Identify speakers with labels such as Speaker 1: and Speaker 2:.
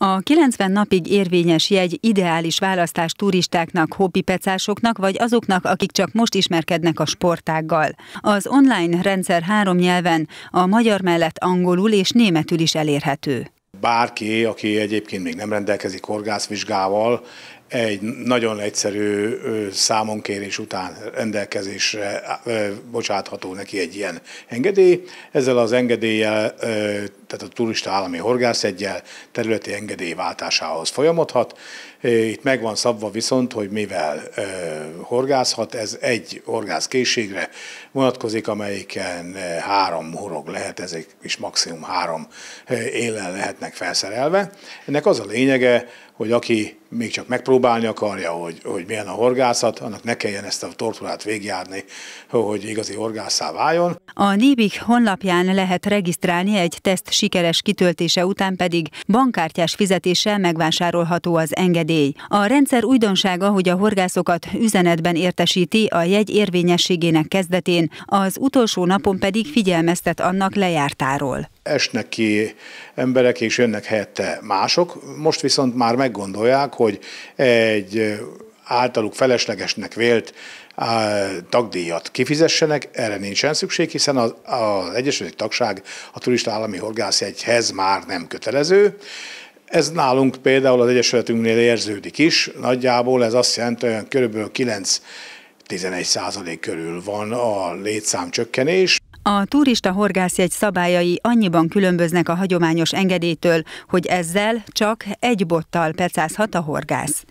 Speaker 1: A 90 napig érvényes jegy ideális választás turistáknak, hobbipecásoknak vagy azoknak, akik csak most ismerkednek a sportággal. Az online rendszer három nyelven, a magyar mellett angolul és németül is elérhető.
Speaker 2: Bárki, aki egyébként még nem rendelkezik horgászvizsgával, egy nagyon egyszerű számonkérés után rendelkezésre bocsátható neki egy ilyen engedély. Ezzel az engedéllyel tehát a turista állami horgászegyel területi engedélyváltásához folyamodhat. Itt meg van szabva viszont, hogy mivel horgászhat, ez egy horgászkészségre vonatkozik, amelyiken három horog lehet, ezek is maximum három élen lehetnek felszerelve. Ennek az a lényege, hogy aki még csak megpróbálni akarja, hogy, hogy milyen a horgászat, annak ne kelljen ezt a torturát végjárni, hogy igazi horgászá váljon.
Speaker 1: A Nibik honlapján lehet regisztrálni egy testsírást, sikeres kitöltése után pedig bankkártyás fizetéssel megvásárolható az engedély. A rendszer újdonsága, hogy a horgászokat üzenetben értesíti a jegy érvényességének kezdetén, az utolsó napon pedig figyelmeztet annak lejártáról
Speaker 2: esnek ki emberek, és jönnek helyette mások. Most viszont már meggondolják, hogy egy általuk feleslegesnek vélt tagdíjat kifizessenek, erre nincsen szükség, hiszen az, az Egyesült Tagság a turista állami horgászjegyhez már nem kötelező. Ez nálunk például az Egyesületünknél érződik is, nagyjából ez azt jelenti, hogy körülbelül 9-11 százalék körül van a létszám csökkenés.
Speaker 1: A turista horgászjegy szabályai annyiban különböznek a hagyományos engedélytől, hogy ezzel csak egy bottal pecázhat a horgász.